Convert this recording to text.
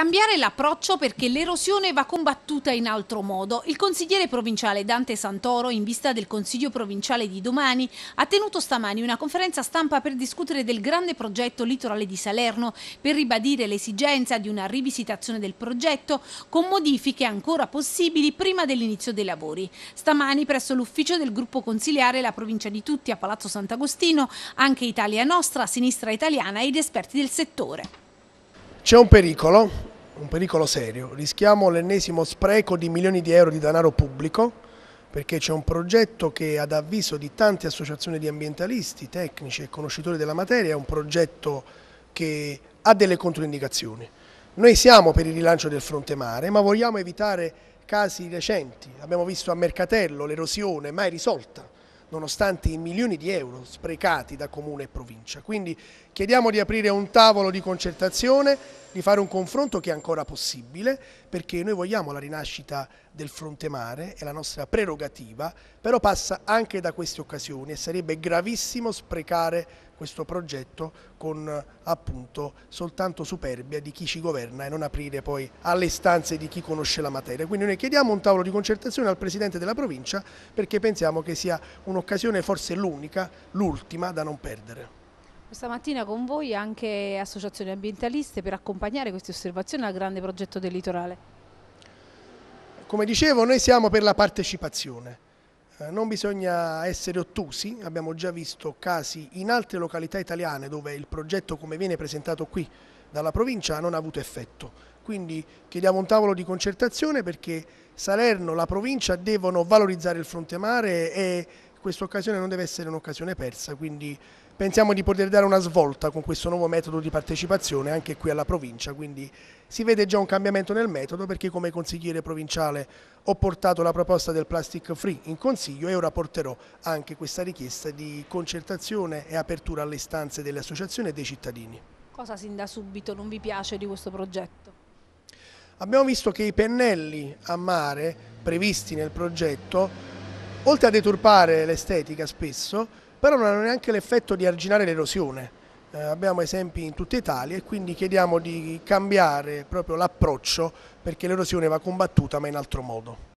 Cambiare l'approccio perché l'erosione va combattuta in altro modo. Il consigliere provinciale Dante Santoro, in vista del Consiglio provinciale di domani, ha tenuto stamani una conferenza stampa per discutere del grande progetto Litorale di Salerno, per ribadire l'esigenza di una rivisitazione del progetto con modifiche ancora possibili prima dell'inizio dei lavori. Stamani presso l'ufficio del gruppo consiliare La provincia di tutti a Palazzo Sant'Agostino, anche Italia Nostra, Sinistra Italiana ed esperti del settore. C'è un pericolo un pericolo serio. Rischiamo l'ennesimo spreco di milioni di euro di denaro pubblico perché c'è un progetto che ad avviso di tante associazioni di ambientalisti, tecnici e conoscitori della materia è un progetto che ha delle controindicazioni. Noi siamo per il rilancio del fronte mare ma vogliamo evitare casi recenti, abbiamo visto a Mercatello l'erosione mai risolta nonostante i milioni di euro sprecati da comune e provincia. Quindi chiediamo di aprire un tavolo di concertazione di fare un confronto che è ancora possibile, perché noi vogliamo la rinascita del fronte mare, è la nostra prerogativa, però passa anche da queste occasioni e sarebbe gravissimo sprecare questo progetto con appunto soltanto superbia di chi ci governa e non aprire poi alle istanze di chi conosce la materia. Quindi noi chiediamo un tavolo di concertazione al Presidente della provincia perché pensiamo che sia un'occasione forse l'unica, l'ultima da non perdere. Questa mattina con voi anche associazioni ambientaliste per accompagnare queste osservazioni al grande progetto del litorale. Come dicevo, noi siamo per la partecipazione. Eh, non bisogna essere ottusi, abbiamo già visto casi in altre località italiane dove il progetto come viene presentato qui dalla provincia non ha avuto effetto. Quindi chiediamo un tavolo di concertazione perché Salerno, la provincia devono valorizzare il fronte mare e questa occasione non deve essere un'occasione persa, quindi pensiamo di poter dare una svolta con questo nuovo metodo di partecipazione anche qui alla provincia, quindi si vede già un cambiamento nel metodo perché come consigliere provinciale ho portato la proposta del plastic free in consiglio e ora porterò anche questa richiesta di concertazione e apertura alle istanze delle associazioni e dei cittadini. Cosa sin da subito non vi piace di questo progetto? Abbiamo visto che i pennelli a mare previsti nel progetto oltre a deturpare l'estetica spesso, però non hanno neanche l'effetto di arginare l'erosione. Eh, abbiamo esempi in tutta Italia e quindi chiediamo di cambiare proprio l'approccio perché l'erosione va combattuta ma in altro modo.